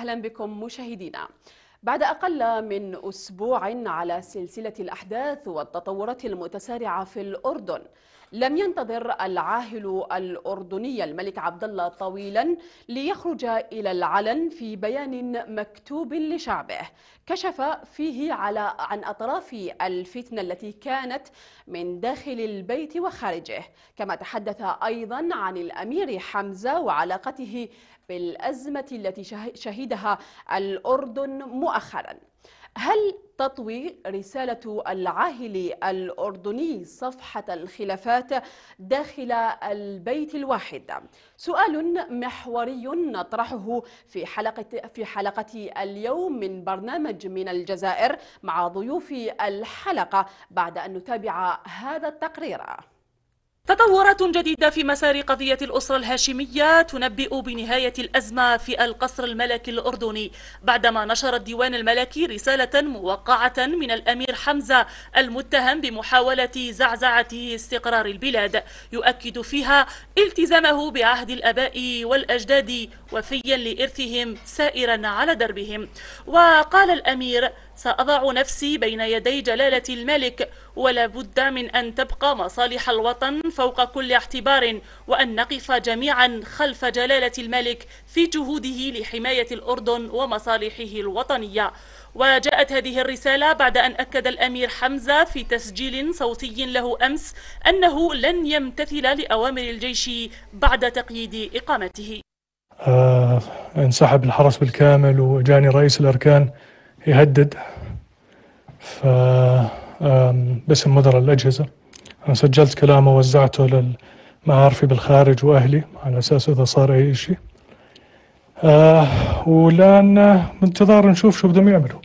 أهلا بكم مشاهدينا بعد أقل من أسبوع على سلسلة الأحداث والتطورات المتسارعة في الأردن لم ينتظر العاهل الأردني الملك عبد الله طويلا ليخرج إلى العلن في بيان مكتوب لشعبه كشف فيه على عن أطراف الفتنة التي كانت من داخل البيت وخارجه كما تحدث أيضا عن الأمير حمزة وعلاقته بالأزمة التي شهدها الأردن مؤخراً هل تطوي رسالة العاهل الأردني صفحة الخلافات داخل البيت الواحد؟ سؤال محوري نطرحه في حلقة في حلقة اليوم من برنامج من الجزائر مع ضيوف الحلقة بعد أن نتابع هذا التقرير. تطورات جديدة في مسار قضية الأسرة الهاشمية تنبئ بنهاية الأزمة في القصر الملكي الأردني بعدما نشر الديوان الملكي رسالة موقعة من الأمير حمزة المتهم بمحاولة زعزعة استقرار البلاد يؤكد فيها التزامه بعهد الأباء والأجداد وفيا لإرثهم سائرا على دربهم وقال الأمير سأضع نفسي بين يدي جلالة الملك ولا بد من أن تبقى مصالح الوطن فوق كل اعتبار وأن نقف جميعا خلف جلالة الملك في جهوده لحماية الأردن ومصالحه الوطنية وجاءت هذه الرسالة بعد أن أكد الأمير حمزة في تسجيل صوتي له أمس أنه لن يمتثل لأوامر الجيش بعد تقييد إقامته آه انسحب الحرس بالكامل وجاني رئيس الأركان يهدد ف باسم مدراء الأجهزة أنا سجلت كلامه ووزعته لمعارفي بالخارج وأهلي على أساس إذا صار أي شيء آه والآن بانتظار نشوف شو بدهم يعملوا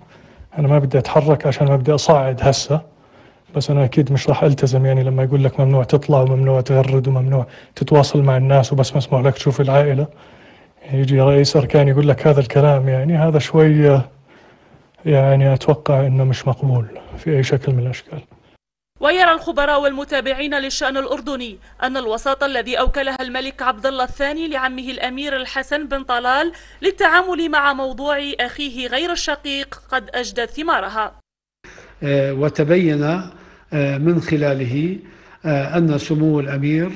أنا ما بدي أتحرك عشان ما بدي أصعد هسه بس أنا أكيد مش راح ألتزم يعني لما يقول لك ممنوع تطلع وممنوع تغرد وممنوع تتواصل مع الناس وبس مسموح لك تشوف العائلة يجي رئيس أركان يقول لك هذا الكلام يعني هذا شوي آه، يعني أتوقع أنه مش مقبول في أي شكل من الأشكال ويرى الخبراء والمتابعين للشأن الأردني أن الوساطة الذي أوكلها الملك عبد الله الثاني لعمه الأمير الحسن بن طلال للتعامل مع موضوع أخيه غير الشقيق قد اجدى ثمارها آه، وتبين آه، من خلاله آه، أن سمو الأمير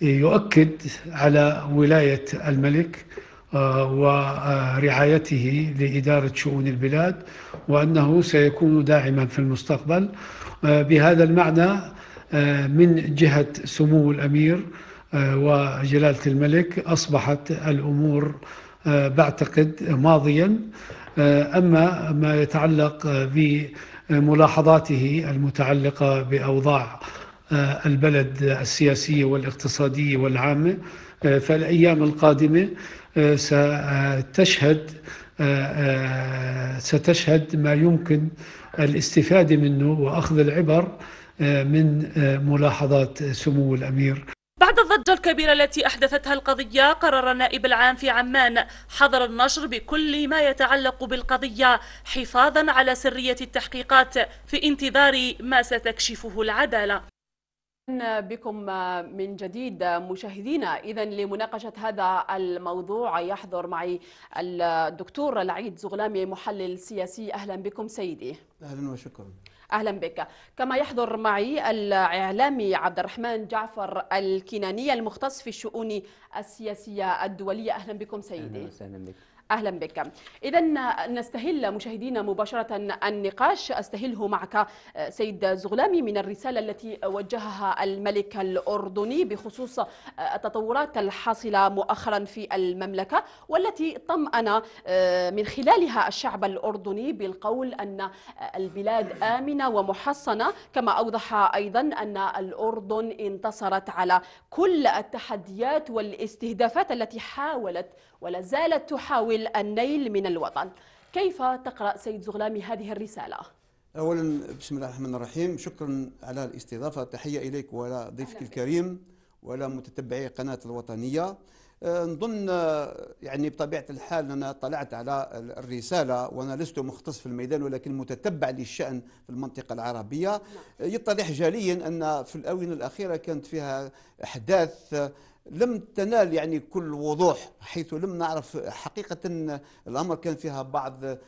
يؤكد على ولاية الملك آه، ورعايته لإدارة شؤون البلاد وأنه سيكون داعما في المستقبل آه، بهذا المعنى آه، من جهة سمو الأمير وجلالة الملك أصبحت الأمور بعتقد ماضيا أما ما يتعلق بملاحظاته المتعلقة بأوضاع البلد السياسية والاقتصادية والعامة فالأيام القادمة آه، ستشهد آه، آه، ستشهد ما يمكن الاستفاده منه واخذ العبر من ملاحظات سمو الامير بعد الضجة الكبيرة التي أحدثتها القضية قرر النائب العام في عمان حظر النشر بكل ما يتعلق بالقضية حفاظا على سرية التحقيقات في انتظار ما ستكشفه العدالة بكم آه، من جديد آه، مشاهدينا اذا لمناقشه هذا الموضوع يحضر معي الدكتور العيد زغلامي محلل سياسي اهلا بكم سيدي اهلا وشكرا اهلا بك كما يحضر معي الاعلامي عبد الرحمن جعفر الكناني المختص في الشؤون السياسيه الدوليه اهلا بكم سيدي اهلا وسهلا بك أهلا بك إذا نستهل مشاهدينا مباشرة النقاش أستهله معك آه، سيد زغلامي من الرسالة التي وجهها الملك الأردني بخصوص آه، التطورات الحاصلة مؤخرا في المملكة والتي طمأن آه، من خلالها الشعب الأردني بالقول أن البلاد آمنة ومحصنة كما أوضح أيضا أن الأردن انتصرت على كل التحديات والاستهدافات التي حاولت ولا زالت تحاول النيل من الوطن كيف تقرأ سيد زغلامي هذه الرسالة؟ أولا بسم الله الرحمن الرحيم شكرا على الاستضافة تحية إليك وعلى ضيفك الكريم ولا متتبعي قناة الوطنية آه، نظن آه، يعني بطبيعة الحال أنا طلعت على الرسالة وأنا لست مختص في الميدان ولكن متتبع للشأن في المنطقة العربية نعم. آه، يتضح جليا أن في الآونة الأخيرة كانت فيها أحداث لم تنال يعني كل وضوح حيث لم نعرف حقيقة الأمر كان فيها بعض آه،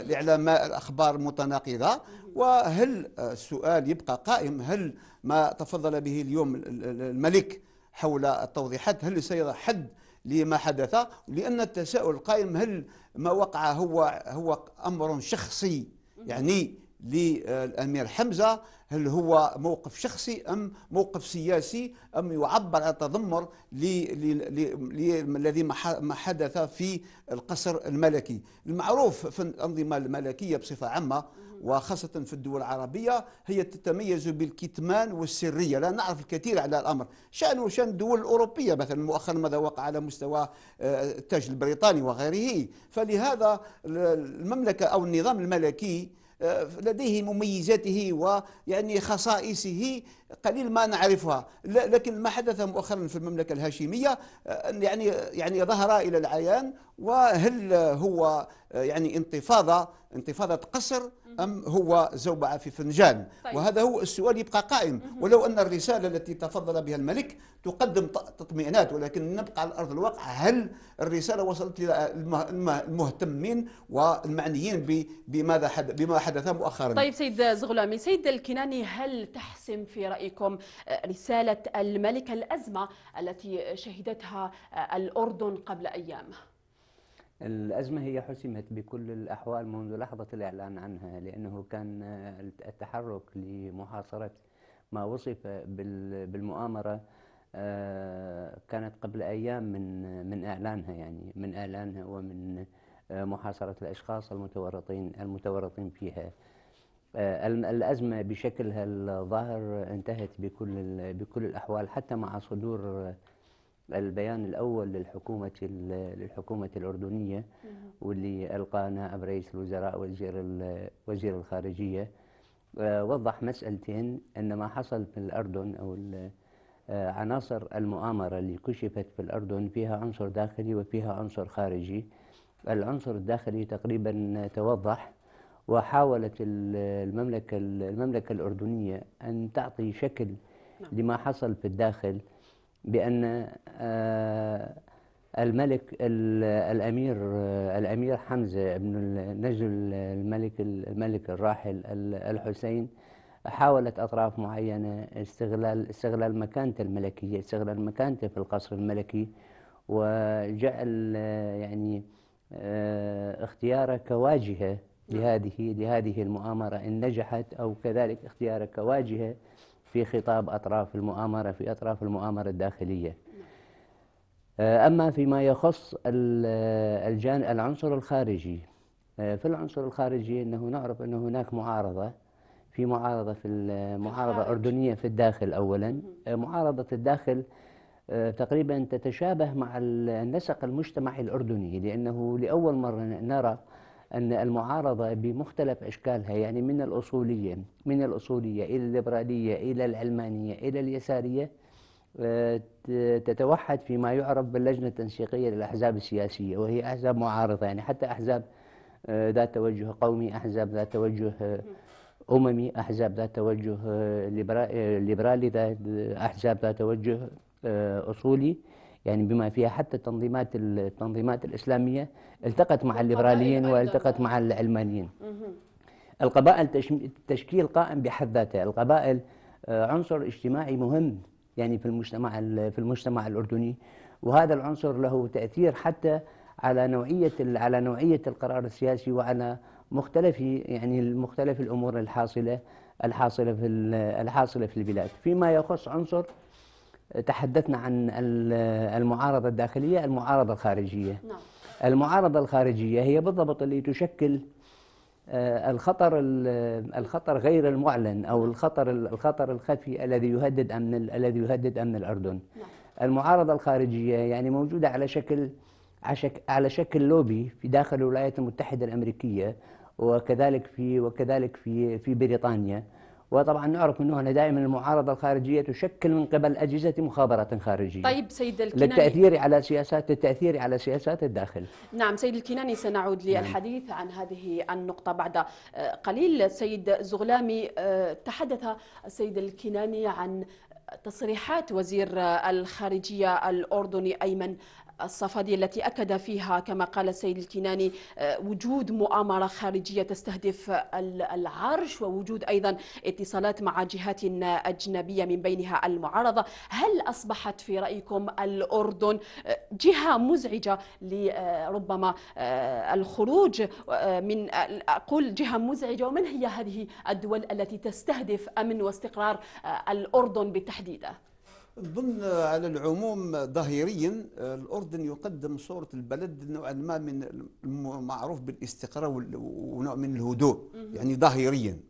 الإعلام الأخبار متناقضة وهل السؤال يبقى قائم هل ما تفضل به اليوم الملك حول التوضيحات هل سيضع حد لما حدث لأن التساؤل القائم هل ما وقع هو هو أمر شخصي يعني للأمير حمزة هل هو موقف شخصي أم موقف سياسي أم يعبر عن تذمر للذي ما حدث في القصر الملكي المعروف في الأنظمة الملكية بصفة عامة وخاصة في الدول العربية هي تتميز بالكتمان والسرية لا نعرف الكثير على الأمر شأنه شأن الدول الأوروبية مثلا مؤخرا ماذا وقع على مستوى آه، التاج البريطاني وغيره فلهذا المملكة أو النظام الملكي آه، لديه مميزاته ويعني خصائصه قليل ما نعرفها لكن ما حدث مؤخرا في المملكة الهاشمية آه، يعني يعني ظهر إلى العيان وهل هو آه، يعني انتفاضة انتفاضة قصر أم هو زوبعة في فنجان طيب. وهذا هو السؤال يبقى قائم ولو أن الرسالة التي تفضل بها الملك تقدم تطمئنات ولكن نبقى على أرض الواقع هل الرسالة وصلت إلى المهتمين والمعنيين بماذا حدث بما حدث مؤخرا طيب سيد زغلامي سيد الكناني هل تحسم في رأي رأيكم آه، رسالة الملكة الأزمة التي شهدتها آه، الأردن قبل أيام الأزمة هي حسمت بكل الأحوال منذ لحظة الإعلان عنها لأنه كان آه، التحرك لمحاصرة ما وصف بالمؤامرة كانت قبل أيام من من إعلانها يعني من إعلانها ومن محاصرة الأشخاص المتورطين المتورطين فيها آه، الأزمة بشكلها الظاهر انتهت بكل بكل الأحوال حتى مع صدور آه، البيان الأول للحكومة للحكومة الأردنية واللي ألقى نائب رئيس الوزراء وزير وزير الخارجية آه، وضح مسألتين أن ما حصل في الأردن أو عناصر المؤامرة اللي كشفت في الأردن فيها عنصر داخلي وفيها عنصر خارجي العنصر الداخلي تقريبا توضح وحاولت المملكة المملكة الأردنية أن تعطي شكل نعم. لما حصل في الداخل بأن آه، الملك الأمير آه، الأمير حمزة بن نجل الملك الملك الراحل الحسين حاولت أطراف معينة استغلال استغلال مكانته الملكية استغلال مكانته في القصر الملكي وجعل يعني آه، اختياره كواجهة نعم. لهذه لهذه المؤامرة إن نجحت أو كذلك اختيارك واجهة في خطاب أطراف المؤامرة في أطراف المؤامرة الداخلية آه، أما فيما يخص الجان العنصر الخارجي آه، في العنصر الخارجي أنه نعرف أن هناك معارضة في معارضة في المعارضة أردنية في الداخل أولا آه، معارضة الداخل تقريبا تتشابه مع النسق المجتمعي الأردني لأنه لأول مرة نرى أن المعارضة بمختلف أشكالها يعني من الأصولية من الأصولية إلى الليبرالية إلى العلمانية إلى اليسارية آه، تتوحد فيما يعرف باللجنة التنسيقية للأحزاب السياسية وهي أحزاب معارضة يعني حتى أحزاب آه، ذات توجه قومي أحزاب ذات توجه آه، أممي أحزاب ذات توجه ليبرالي أحزاب ذات توجه أصولي يعني بما فيها حتى التنظيمات التنظيمات الإسلامية التقت مع الليبراليين والتقت مع العلمانيين القبائل تشكيل قائم بحد ذاته القبائل آه، عنصر اجتماعي مهم يعني في المجتمع في المجتمع الأردني وهذا العنصر له تأثير حتى على نوعية على نوعية القرار السياسي وعلى مختلف يعني مختلف الأمور الحاصلة الحاصلة في الحاصلة في البلاد فيما يخص عنصر تحدثنا عن المعارضة الداخلية المعارضة الخارجية نعم. المعارضة الخارجية هي بالضبط اللي تشكل آه، الخطر الخطر غير المعلن او نعم. الخطر الخطر الخفي الذي يهدد امن الذي يهدد امن الاردن نعم. المعارضه الخارجيه يعني موجوده على شكل على شكل لوبي في داخل الولايات المتحده الامريكيه وكذلك في وكذلك في في بريطانيا وطبعا نعرف انه هنا دائما المعارضه الخارجيه تشكل من قبل اجهزه مخابرات خارجيه. طيب سيد الكناني للتاثير على سياسات التاثير على سياسات الداخل. نعم سيد الكناني سنعود نعم. للحديث عن هذه النقطه بعد آه، قليل سيد زغلامي آه، تحدث السيد الكناني عن تصريحات وزير آه، الخارجيه الاردني ايمن الصفدي التي أكد فيها كما قال السيد الكناني آه، وجود مؤامرة خارجية تستهدف العرش ووجود أيضا اتصالات مع جهات أجنبية من بينها المعارضة هل أصبحت في رأيكم الأردن آه، جهة مزعجة لربما آه، الخروج من أقول جهة مزعجة ومن هي هذه الدول التي تستهدف أمن واستقرار الأردن بالتحديد ظن على العموم ظاهريا الأردن يقدم صورة البلد نوعا ما من المعروف بالاستقرار ونوع من الهدوء يعني ظاهريا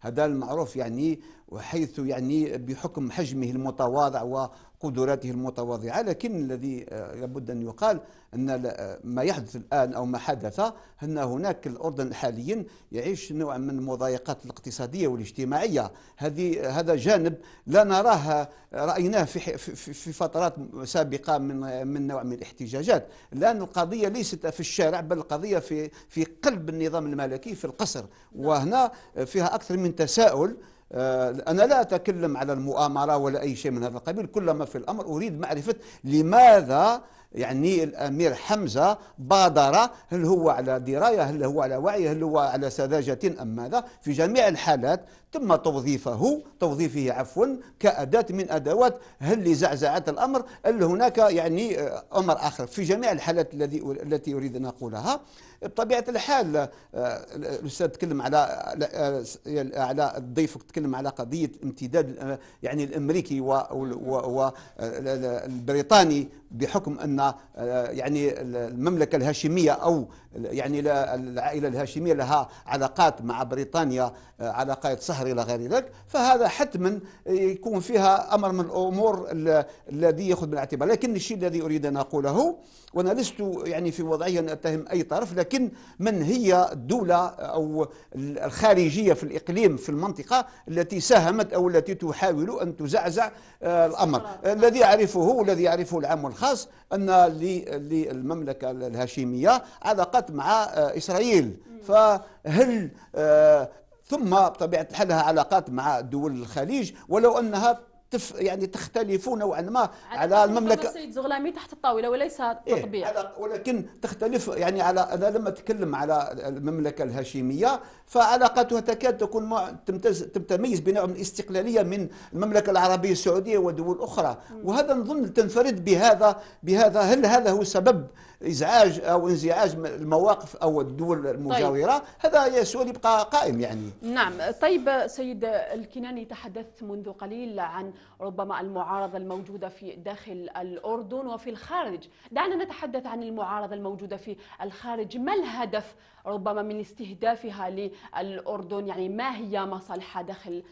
هذا المعروف يعني وحيث يعني بحكم حجمه المتواضع وقدراته المتواضعة لكن الذي آه، لابد أن يقال أن آه، ما يحدث الآن أو ما حدث أن هناك الأردن حاليا يعيش نوع من المضايقات الاقتصادية والاجتماعية هذه هذا جانب لا نراه رأيناه في, في, في فترات سابقة من من نوع من الاحتجاجات الآن القضية ليست في الشارع بل القضية في في قلب النظام الملكي في القصر وهنا فيها أكثر من تساؤل آه، أنا لا أتكلم على المؤامرة ولا أي شيء من هذا القبيل كل ما في الأمر أريد معرفة لماذا يعني الأمير حمزة بادر هل هو على دراية هل هو على وعي هل هو على سذاجة أم ماذا في جميع الحالات تم توظيفه توظيفه عفوا كأداة من أدوات هل لزعزعة الأمر هل هناك يعني آه، أمر آخر في جميع الحالات الذي التي أريد أن أقولها بطبيعه الحال آه، الاستاذ تكلم على آه، على الضيف تكلم على قضيه امتداد آه، يعني الامريكي والبريطاني بحكم ان يعني المملكه الهاشميه او يعني العائلة الهاشمية لها علاقات مع بريطانيا آه، علاقات صهر إلى غير ذلك فهذا حتما آه، يكون فيها أمر من الأمور الذي يأخذ بالاعتبار لكن الشيء الذي أريد أن أقوله وأنا لست يعني في وضعية أن أتهم أي طرف لكن من هي الدولة أو الخارجية في الإقليم في المنطقة التي ساهمت أو التي تحاول أن تزعزع آه، الأمر الذي يعرفه الذي يعرفه العام والخاص أن للمملكة الهاشمية علاقات علاقات مع آه، اسرائيل فهل آه، ثم بطبيعه الحال لها علاقات مع دول الخليج ولو انها تف يعني تختلف نوعا ما على المملكه السيد زغلامي تحت الطاوله وليس تطبيع إيه ولكن تختلف يعني على انا لما اتكلم على المملكه الهاشميه فعلاقتها تكاد تكون مع... تمتز... تتميز بنوع من الاستقلاليه من المملكه العربيه السعوديه ودول اخرى وهذا نظن تنفرد بهذا بهذا هل هذا هو سبب ازعاج او انزعاج المواقف او الدول طيب. المجاوره طيب. هذا سؤال يبقى قائم يعني نعم طيب سيد الكناني تحدثت منذ قليل عن ربما المعارضه الموجوده في داخل الاردن وفي الخارج دعنا نتحدث عن المعارضه الموجوده في الخارج ما الهدف ربما من استهدافها للاردن يعني ما هي مصالحها داخل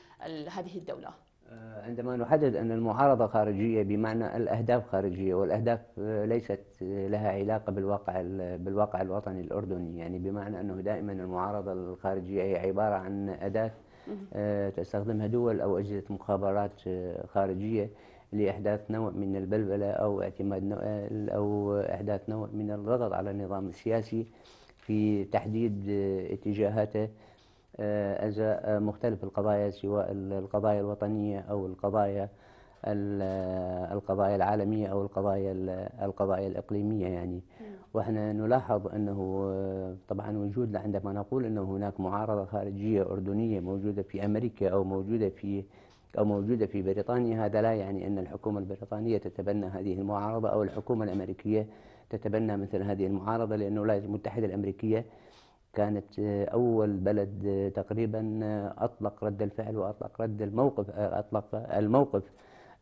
هذه الدوله آه، عندما نحدد أن المعارضة خارجية بمعنى الأهداف خارجية والأهداف آه، ليست آه، لها علاقة بالواقع بالواقع الوطني الأردني يعني بمعنى أنه دائما المعارضة الخارجية هي عبارة عن أداة تستخدمها دول أو أجهزة مخابرات خارجية لإحداث نوع من البلبلة أو اعتماد نوع أو إحداث نوع من الضغط على النظام السياسي في تحديد اتجاهاته آه، أجزاء آه، مختلف القضايا سواء القضايا الوطنية أو القضايا القضايا العالمية أو القضايا القضايا الإقليمية يعني وإحنا نلاحظ أنه آه، طبعا وجودنا عندما نقول أنه هناك معارضة خارجية أردنية موجودة في أمريكا أو موجودة في أو موجودة في بريطانيا هذا لا يعني أن الحكومة البريطانية تتبنى هذه المعارضة أو الحكومة الأمريكية تتبنى مثل هذه المعارضة لأنه الولايات المتحدة الأمريكية كانت آه، أول بلد آه، تقريبا آه، أطلق رد الفعل وأطلق رد الموقف أطلق الموقف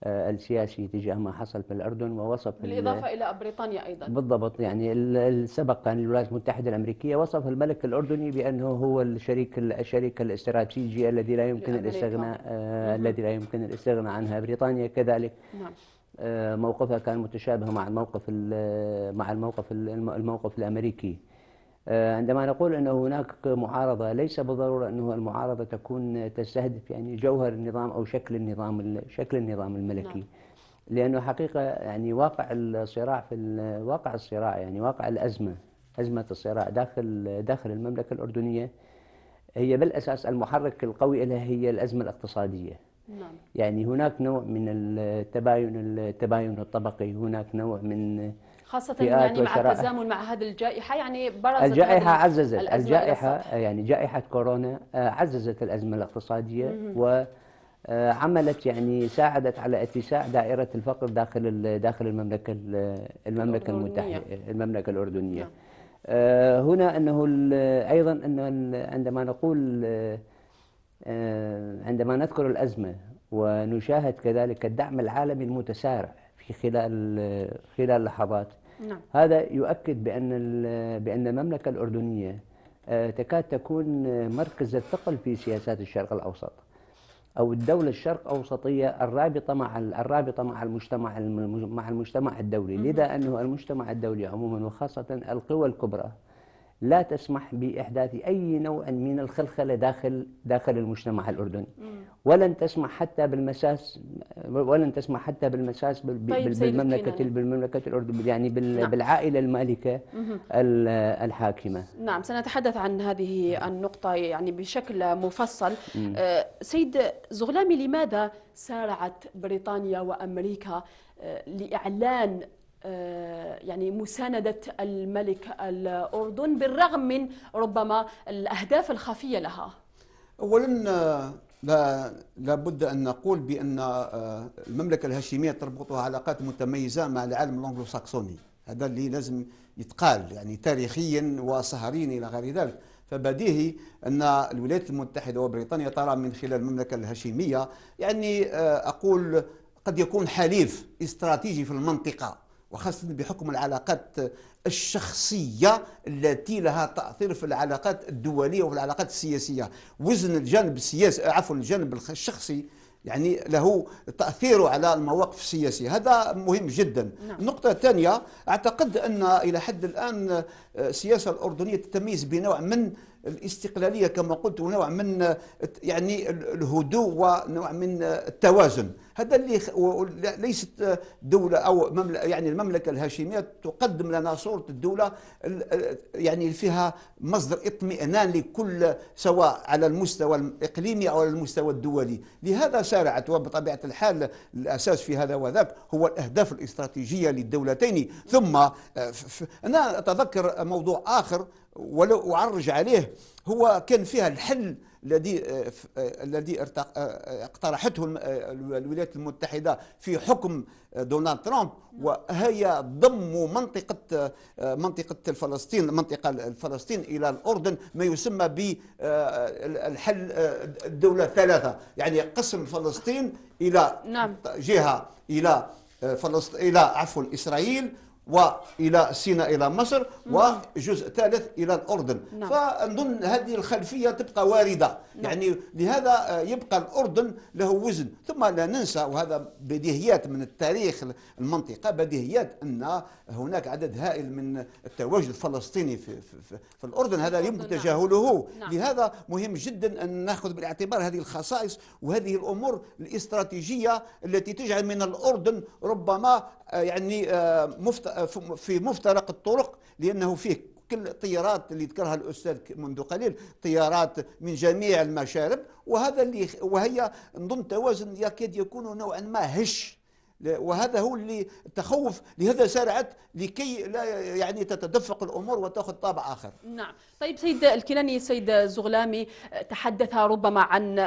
السياسي تجاه ما حصل في الأردن ووصف بالإضافة إلى بريطانيا أيضا بالضبط يعني السبق كان الولايات المتحدة الأمريكية وصف الملك الأردني بأنه هو الشريك الشريك الاستراتيجي الذي لا يمكن الاستغناء الذي لا يمكن الاستغناء عنها بريطانيا كذلك نعم. موقفها كان متشابه مع الموقف مع الموقف الموقف الامريكي آه، عندما نقول أن هناك معارضة ليس بالضرورة أنه المعارضة تكون تستهدف يعني جوهر النظام أو شكل النظام شكل النظام الملكي نعم. لأنه حقيقة يعني واقع الصراع في واقع الصراع يعني واقع الأزمة أزمة الصراع داخل داخل المملكة الأردنية هي بالأساس المحرك القوي لها هي الأزمة الاقتصادية نعم. يعني هناك نوع من التباين التباين الطبقي هناك نوع من خاصة يعني مع التزامن مع هذه الجائحة يعني برزت الجائحة عززت الجائحة يعني جائحة كورونا آه، عززت الأزمة الاقتصادية مم. و آه، عملت يعني ساعدت على اتساع دائرة الفقر داخل داخل المملكة المملكة المتحدة المملكة الأردنية نعم. آه، هنا أنه أيضا أنه عندما نقول عندما نذكر الأزمة ونشاهد كذلك الدعم العالمي المتسارع في خلال خلال لحظات نعم. هذا يؤكد بأن بأن المملكة الأردنية آه، تكاد تكون آه، مركز الثقل في سياسات الشرق الأوسط أو الدولة الشرق أوسطية الرابطة مع الرابطة مع المجتمع مع المجتمع الدولي لذا أنه المجتمع الدولي عموما وخاصة القوى الكبرى لا تسمح بإحداث أي نوع من الخلخلة داخل داخل المجتمع الأردني ولن تسمح حتى بالمساس ولن تسمح حتى بالمساس طيب، بالمملكه طيب بالمملكة بالمملكة الأردن يعني نعم. بالعائلة المالكة الحاكمة نعم سنتحدث عن هذه النقطة يعني بشكل مفصل آه، سيد زغلامي لماذا سارعت بريطانيا وأمريكا آه، لإعلان آه، يعني مساندة الملك الأردن بالرغم من ربما الأهداف الخفية لها أولا آه، لا لابد ان نقول بان آه، المملكه الهاشميه تربطها علاقات متميزه مع العالم الانجلو ساكسوني هذا اللي لازم يتقال يعني تاريخيا وصهريا الى غير ذلك فبديهي ان الولايات المتحده وبريطانيا ترى من خلال المملكه الهاشميه يعني اقول قد يكون حليف استراتيجي في المنطقه وخاصة بحكم العلاقات الشخصية التي لها تأثير في العلاقات الدولية وفي العلاقات السياسية وزن الجانب السياسي عفوا الجانب الشخصي يعني له تأثيره على المواقف السياسية هذا مهم جدا نعم. النقطة الثانية أعتقد أن إلى حد الآن آه، السياسة الأردنية تتميز بنوع من الاستقلاليه كما قلت ونوع من يعني الهدوء ونوع من التوازن هذا اللي ليست دوله او مملكة يعني المملكه الهاشميه تقدم لنا صوره الدوله يعني فيها مصدر اطمئنان لكل سواء على المستوى الاقليمي او على المستوى الدولي لهذا سارعت وبطبيعه الحال الاساس في هذا وذاك هو الاهداف الاستراتيجيه للدولتين ثم آه، انا اتذكر موضوع اخر ولو أعرج عليه هو كان فيها الحل الذي آه، آه، الذي آه، اقترحته الولايات المتحده في حكم دونالد ترامب نعم. وهي ضم منطقه منطقه فلسطين منطقه فلسطين الى الاردن ما يسمى بالحل الدوله الثلاثه يعني قسم فلسطين الى نعم. جهه الى فلسطين الى عفوا اسرائيل والى سيناء الى مصر نعم. وجزء ثالث الى الاردن نعم. فنظن هذه الخلفيه تبقى وارده نعم. يعني لهذا آه، يبقى الاردن له وزن ثم لا ننسى وهذا بديهيات من التاريخ المنطقه بديهيات ان هناك عدد هائل من التواجد الفلسطيني في, في, في الاردن هذا يمكن نعم. تجاهله نعم. لهذا مهم جدا ان ناخذ بالاعتبار هذه الخصائص وهذه الامور الاستراتيجيه التي تجعل من الاردن ربما آه، يعني آه، مفت... في مفترق الطرق لأنه فيه كل الطيارات اللي ذكرها الاستاذ منذ قليل طيارات من جميع المشارب وهذا اللي وهي نظن توازن يكاد يكون نوعا ما هش وهذا هو اللي التخوف لهذا سرعت لكي لا يعني تتدفق الامور وتاخذ طابع اخر نعم طيب سيد الكناني سيد زغلامي تحدث ربما عن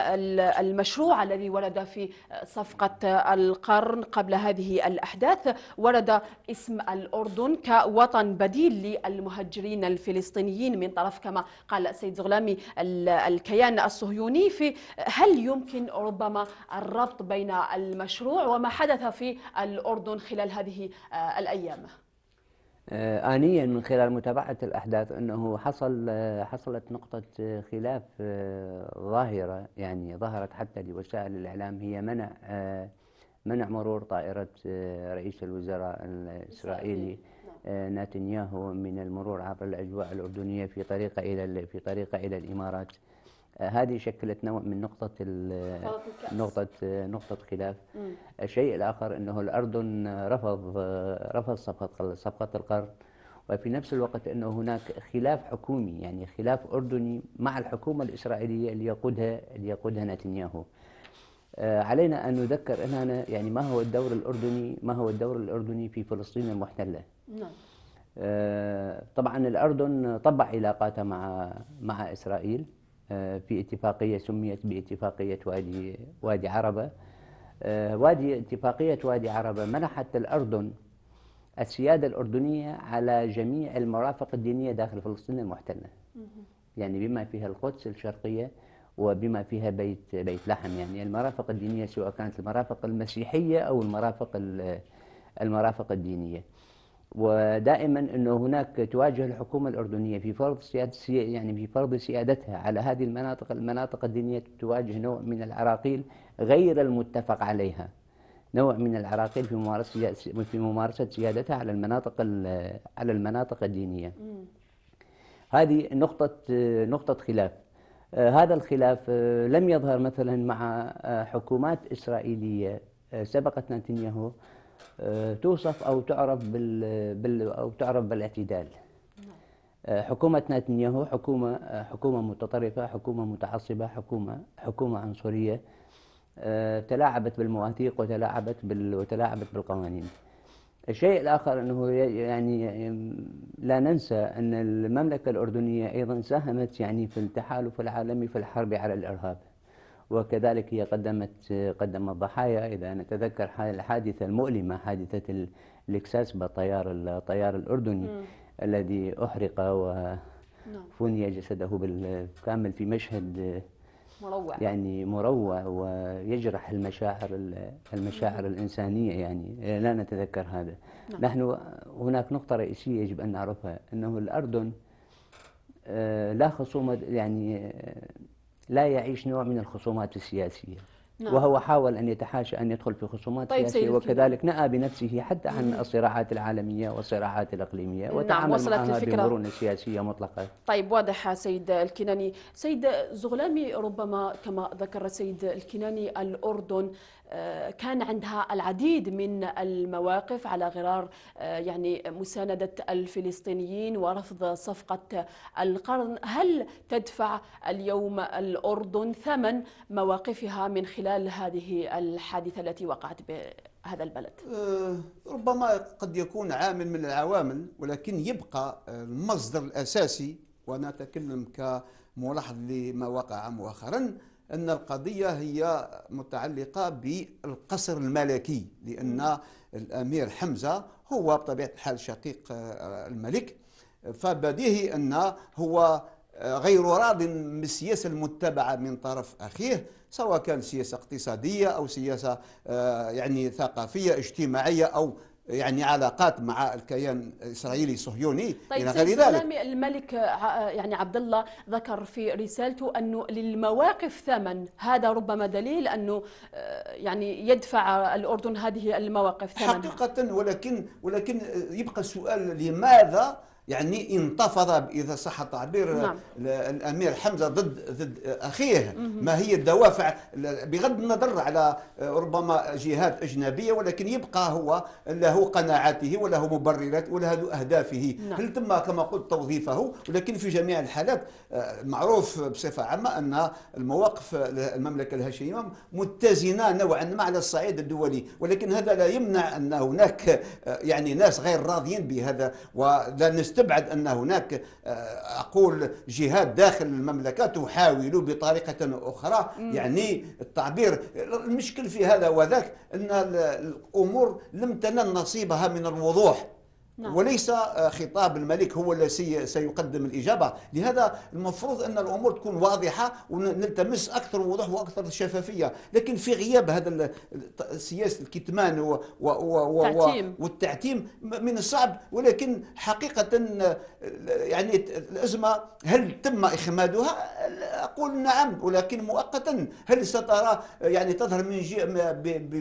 المشروع الذي ورد في صفقة القرن قبل هذه الأحداث ورد اسم الأردن كوطن بديل للمهجرين الفلسطينيين من طرف كما قال السيد زغلامي الكيان الصهيوني في هل يمكن ربما الربط بين المشروع وما حدث في الأردن خلال هذه آه، الأيام؟ آه، آنيا من خلال متابعة الأحداث أنه حصل آه، حصلت نقطة آه، خلاف ظاهرة يعني ظهرت حتى لوسائل الإعلام هي منع منع مرور طائرة رئيس الوزراء الإسرائيلي نتنياهو من المرور عبر الأجواء الأردنية في طريقة إلى في طريقة إلى الإمارات آه، هذه شكلت نوع من نقطة نقطة آه، نقطة خلاف الشيء الآخر أنه الأردن رفض آه، رفض صفقة صفقة القرن وفي نفس الوقت أنه هناك خلاف حكومي يعني خلاف أردني مع الحكومة الإسرائيلية اللي يقودها اللي يقودها نتنياهو علينا أن نذكر أننا يعني ما هو الدور الأردني ما هو الدور الأردني في فلسطين المحتلة نعم طبعا الأردن طبع علاقاته مع مع إسرائيل آه، في اتفاقية سميت باتفاقية وادي وادي عربة آه، وادي اتفاقية وادي عربة منحت الأردن السيادة الأردنية على جميع المرافق الدينية داخل فلسطين المحتلة يعني بما فيها القدس الشرقية وبما فيها بيت بيت لحم يعني المرافق الدينية سواء كانت المرافق المسيحية أو المرافق المرافق الدينية ودائما انه هناك تواجه الحكومه الاردنيه في فرض سياده يعني في فرض سيادتها على هذه المناطق المناطق الدينيه تواجه نوع من العراقيل غير المتفق عليها نوع من العراقيل في ممارسه في ممارسه سيادتها على المناطق على المناطق الدينيه. هذه نقطه نقطه خلاف. آه، هذا الخلاف آه، لم يظهر مثلا مع آه، حكومات اسرائيليه سبقت نتنياهو آه، توصف او تعرف بال, بال او تعرف بالاعتدال نعم. آه، حكومة نتنياهو حكومة آه، حكومة متطرفة حكومة متعصبة حكومة حكومة عنصرية تلاعبت بالمواثيق وتلاعبت بال وتلاعبت بالقوانين الشيء الآخر أنه يعني لا ننسى أن المملكة الأردنية أيضا ساهمت يعني في التحالف العالمي في الحرب على الإرهاب وكذلك هي قدمت قدمت ضحايا إذا نتذكر الحادثة المؤلمة حادثة الإكساس بطيار الطيار الأردني م. الذي أحرق وفني نعم. جسده بالكامل في مشهد مروع يعني مروع ويجرح المشاعر المشاعر الإنسانية يعني لا نتذكر هذا نعم. نحن هناك نقطة رئيسية يجب أن نعرفها أنه الأردن آه، لا خصومة يعني آه، لا يعيش نوع من الخصومات السياسية نعم. وهو حاول أن يتحاشى أن يدخل في خصومات طيب سياسية وكذلك نأى بنفسه حتى عن الصراعات العالمية والصراعات الإقليمية نعم، وتعامل نعم وصلت معها بمرونة سياسية مطلقة طيب واضح سيد الكناني سيد زغلامي ربما كما ذكر السيد الكناني الأردن آه، كان عندها العديد من المواقف على غرار آه، يعني مساندة الفلسطينيين ورفض صفقة القرن هل تدفع اليوم الأردن ثمن مواقفها من خلال هذه الحادثة التي وقعت بهذا البلد آه، ربما قد يكون عامل من العوامل ولكن يبقى المصدر الأساسي وأنا أتكلم كملاحظ لما وقع مؤخرا أن القضية هي متعلقة بالقصر الملكي لأن الأمير حمزة هو بطبيعة الحال شقيق آه، الملك فبديهي أن هو آه، غير راض بالسياسه المتبعة من طرف أخيه سواء كان سياسة اقتصادية أو سياسة آه، يعني ثقافية اجتماعية أو يعني علاقات مع الكيان الاسرائيلي الصهيوني طيب الى غير ذلك الملك يعني عبد الله ذكر في رسالته انه للمواقف ثمن هذا ربما دليل انه آه، يعني يدفع الاردن هذه المواقف ثمن حقيقه ولكن ولكن آه، يبقى السؤال لماذا يعني انتفض اذا صح التعبير نعم. الامير حمزه ضد ضد اخيه ما هي الدوافع بغض النظر على آه، ربما جهات اجنبيه ولكن يبقى هو له قناعاته وله مبررات وله اهدافه نعم. هل تم كما قلت توظيفه ولكن في جميع الحالات آه، معروف بصفه عامه ان المواقف المملكه الهاشميه متزنه نوعا ما على الصعيد الدولي ولكن هذا لا يمنع ان هناك آه، يعني ناس غير راضيين بهذا ولا نست تستبعد أن هناك آه، أقول جهات داخل المملكة تحاول بطريقة أخرى يعني التعبير المشكل في هذا وذاك أن الأمور لم تنل نصيبها من الوضوح نعم. وليس آه، خطاب الملك هو الذي سيقدم الإجابة لهذا المفروض أن الأمور تكون واضحة ونلتمس أكثر وضوح وأكثر شفافية لكن في غياب هذا سياسة الكتمان و و و والتعتيم من الصعب ولكن حقيقة آه، يعني الأزمة هل تم إخمادها أقول نعم ولكن مؤقتا هل سترى آه، يعني تظهر من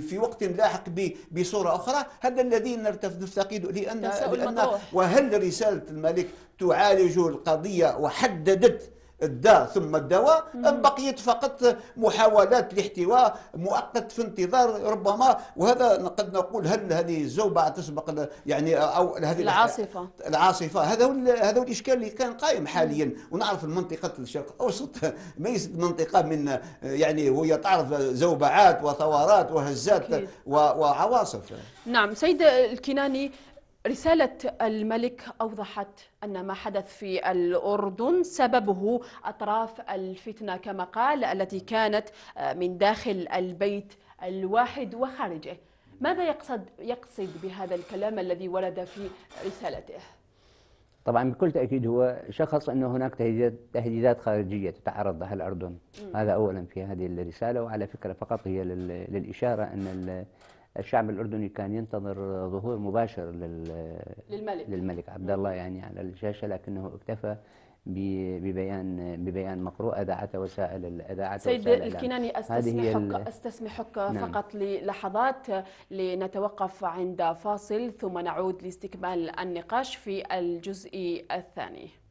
في وقت لاحق بصورة أخرى هذا الذي نفتقده لأن لأن وهل رسالة الملك تعالج القضية وحددت الداء ثم الدواء أم بقيت فقط محاولات لاحتواء مؤقت في انتظار ربما وهذا قد نقول هل هذه الزوبعة تسبق يعني أو هذه العاصفة العاصفة هذا هو هذا هو الإشكال اللي كان قائم حاليا ونعرف المنطقة الشرق الأوسط ليست منطقة من يعني وهي تعرف زوبعات وثورات وهزات وعواصف نعم سيد الكناني رسالة الملك أوضحت أن ما حدث في الأردن سببه أطراف الفتنة كما قال التي كانت آه، من داخل البيت الواحد وخارجه ماذا يقصد يقصد بهذا الكلام الذي ورد في رسالته؟ طبعا بكل تاكيد هو شخص انه هناك تهديدات خارجيه تتعرض لها الاردن م. هذا اولا في هذه الرساله وعلى فكره فقط هي للاشاره ان الشعب الاردني كان ينتظر ظهور مباشر لل... للملك للملك عبد نعم. الله يعني على الشاشه لكنه اكتفى ببيان ببيان مقروء اذاعته وسائل الاذاعه سيد وسائل الكناني استسمحك استسمحك نعم. فقط للحظات لنتوقف عند فاصل ثم نعود لاستكمال النقاش في الجزء الثاني